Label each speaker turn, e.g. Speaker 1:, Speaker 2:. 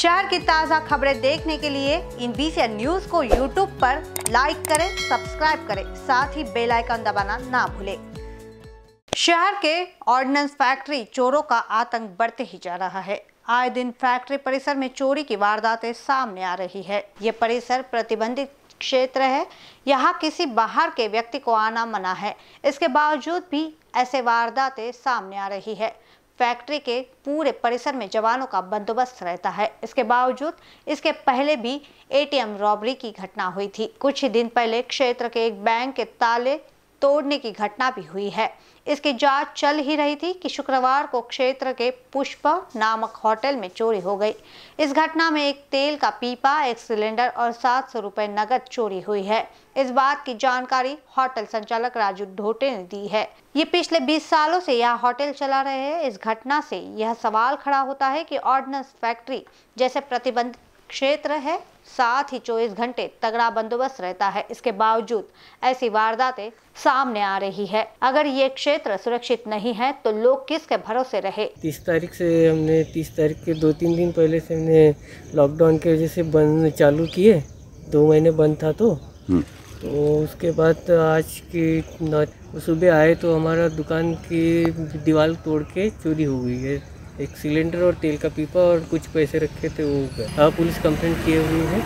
Speaker 1: शहर की ताज़ा खबरें देखने के लिए इन बीसी न्यूज को यूट्यूब पर लाइक करें सब्सक्राइब करें साथ ही बेल आइकन दबाना ना भूलें शहर के ऑर्डिनेंस फैक्ट्री चोरों का आतंक बढ़ते ही जा रहा है आए दिन फैक्ट्री परिसर में चोरी की वारदातें सामने आ रही है ये परिसर प्रतिबंधित क्षेत्र है यहाँ किसी बाहर के व्यक्ति को आना मना है इसके बावजूद भी ऐसे वारदातें सामने आ रही है फैक्ट्री के पूरे परिसर में जवानों का बंदोबस्त रहता है इसके बावजूद इसके पहले भी एटीएम रॉबरी की घटना हुई थी कुछ ही दिन पहले क्षेत्र के एक बैंक के ताले तोड़ने की घटना भी हुई है इसकी जांच चल ही रही थी कि शुक्रवार को क्षेत्र के पुष्पा नामक होटल में चोरी हो गई इस घटना में एक तेल का पीपा एक सिलेंडर और सात सौ रुपए नगद चोरी हुई है इस बात की जानकारी होटल संचालक राजू ढोटे ने दी है ये पिछले 20 सालों से यह होटल चला रहे हैं इस घटना से यह सवाल खड़ा होता है कि ऑर्डिनेंस फैक्ट्री जैसे प्रतिबंधित क्षेत्र है साथ ही चौबीस घंटे तगड़ा बंदोबस्त रहता है इसके बावजूद ऐसी वारदातें सामने आ रही है अगर ये क्षेत्र सुरक्षित नहीं है तो लोग किसके भरोसे रहे
Speaker 2: तीस तारीख से हमने तीस तारीख के दो तीन दिन पहले से हमने लॉकडाउन की वजह से बंद चालू किए दो महीने बंद था तो हम्म। तो उसके बाद आज की सुबह आए तो हमारा दुकान की दीवार तोड़ के चोरी हो गई है एक सिलेंडर और तेल का पीपा और कुछ पैसे रखे थे वो आप हाँ, पुलिस कंप्लेंट किए हुए हैं